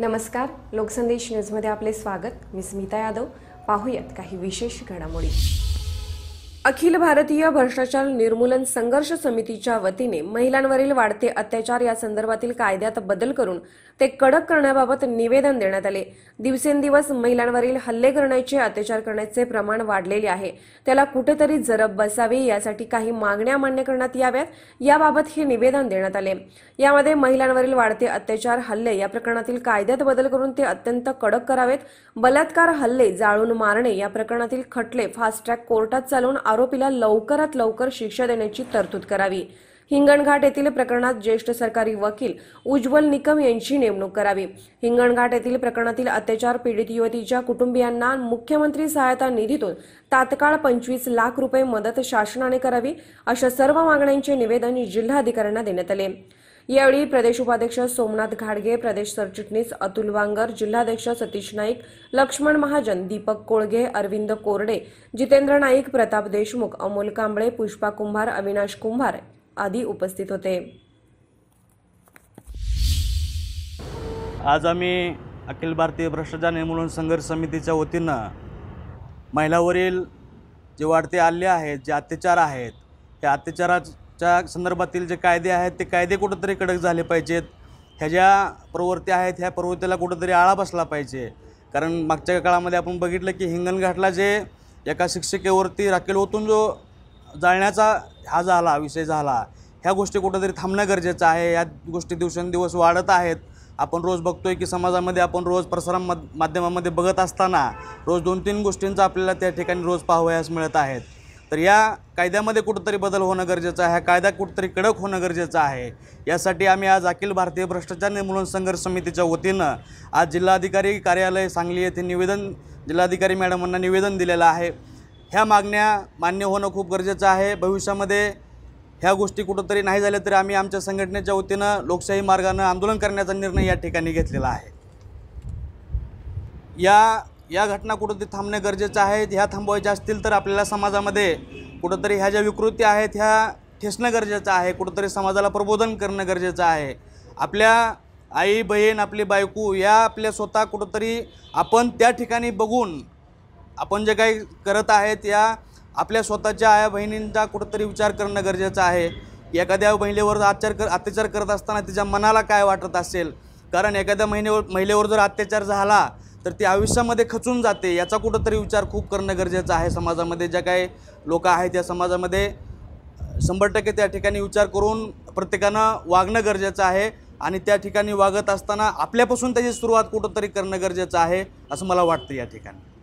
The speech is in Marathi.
नमस्कार लोकसंदेश न्यूजमध्ये आपले स्वागत मी स्मिता यादव पाहूयात काही विशेष घडामोडी अखिल भारतीय भ्रष्टाचार निर्मूलन संघर्ष समितीच्या वतीने महिलांवरील वाढते अत्याचार या संदर्भातील कायद्यात बदल करून ते कडक करण्याबाबत निवेदन देण्यात आले दिवसेंदिवस महिलांवरील हल्ले करण्याचे अत्याचार करण्याचे प्रमाण वाढलेले आहे त्याला कुठेतरी जरब बसावी यासाठी काही मागण्या मान्य करण्यात याव्यात याबाबत हे निवेदन देण्यात आले यामध्ये महिलांवरील वाढते अत्याचार हल्ले या प्रकरणातील कायद्यात बदल करून ते अत्यंत कडक करावेत बलात्कार हल्ले जाळून मारणे या प्रकरणातील खटले फास्ट ट्रॅक कोर्टात चालवून आरोपीला लवकरात लवकर शिक्षा देण्याची तरतूद करावी हिंगणघाट येथील प्रकरणात ज्येष्ठ सरकारी वकील उज्ज्वल निकम यांची नेमणूक करावी हिंगणघाट येथील प्रकरणातील अत्याचार पीडित युवतीच्या कुटुंबियांना मुख्यमंत्री सहायता निधीतून तात्काळ पंचवीस लाख रुपये मदत शासनाने करावी अशा सर्व मागण्यांचे निवेदन जिल्हाधिकाऱ्यांना देण्यात आले यावेळी प्रदेश उपाध्यक्ष सोमनाथ घाडगे प्रदेश सरचिटणीस अतुल वांगर जिल्हाध्यक्ष सतीश नाईक लक्ष्मण महाजन दीपक कोळगे अरविंद कोरडे जितेंद्र नाईक प्रताप देशमुख अमोल कांबळे पुष्पा कुंभार अविनाश कुंभार आदी उपस्थित होते आज आम्ही अखिल भारतीय भ्रष्टाचार निर्मूलन संघर्ष समितीच्या वतीनं महिलावरील जे वाढते आले आहेत जे अत्याचार आहेत त्या अत्याचारा च्या संदर्भातील जे कायदे आहेत ते कायदे कुठंतरी कडक झाले पाहिजेत ह्या ज्या प्रवृत्ती आहेत ह्या प्रवृत्तीला कुठंतरी आळा बसला पाहिजे कारण मागच्या काळामध्ये आपण बघितलं की हिंगणघाटला जे एका शिक्षिकेवरती राखेल ओतून जो जाळण्याचा हा झाला विषय झाला ह्या गोष्टी कुठंतरी थांबणं गरजेचं आहे या गोष्टी दिवसेंदिवस वाढत आहेत आपण रोज बघतोय की समाजामध्ये आपण रोज प्रसारण माध्यमामध्ये बघत असताना रोज दोन तीन गोष्टींचा आपल्याला त्या ठिकाणी रोज पाहावयास मिळत आहेत तर या कायद्यामध्ये कुठंतरी बदल होणं गरजेचं आहे कायदा कुठंतरी कडक होणं गरजेचं आहे यासाठी आम्ही आज अखिल भारतीय भ्रष्टाचार निर्मूलन संघर्ष समितीच्या वतीनं आज जिल्हाधिकारी कार्यालय सांगली येथे निवेदन जिल्हाधिकारी मॅडमांना निवेदन दिलेलं आहे ह्या मागण्या मान्य होणं खूप गरजेचं आहे भविष्यामध्ये ह्या गोष्टी कुठंतरी नाही झाल्या तरी आम्ही आमच्या संघटनेच्या वतीनं लोकशाही मार्गानं आंदोलन करण्याचा निर्णय या ठिकाणी घेतलेला आहे या या घटना कुठंतरी थांबणे गरजेचं आहे ह्या थांबवायच्या असतील तर आपल्याला समाजामध्ये कुठंतरी ह्या ज्या विकृती आहेत ह्या ठेसणं गरजेचं आहे कुठंतरी समाजाला प्रबोधन करणं गरजेचं आहे आपल्या आई बहीण आपली बायको या आपल्या स्वतः कुठंतरी आपण त्या ठिकाणी बघून आपण जे काही करत आहेत या आपल्या स्वतःच्या आया बहिणींचा कुठंतरी विचार करणं गरजेचं आहे एखाद्या महिलेवर आचार कर अत्याचार करत असताना तिच्या मनाला काय वाटत असेल कारण एखाद्या महिनेवर महिलेवर जर अत्याचार झाला तर ती आयुष्यामध्ये खचून जाते याचा कुठंतरी विचार खूप करणं गरजेचं आहे समाजामध्ये ज्या काही लोक आहेत त्या समाजामध्ये शंभर टक्के त्या ठिकाणी विचार करून प्रत्येकानं वागणं गरजेचं आहे आणि त्या ठिकाणी वागत असताना आपल्यापासून त्याची सुरुवात कुठंतरी करणं गरजेचं आहे असं मला वाटतं या ठिकाणी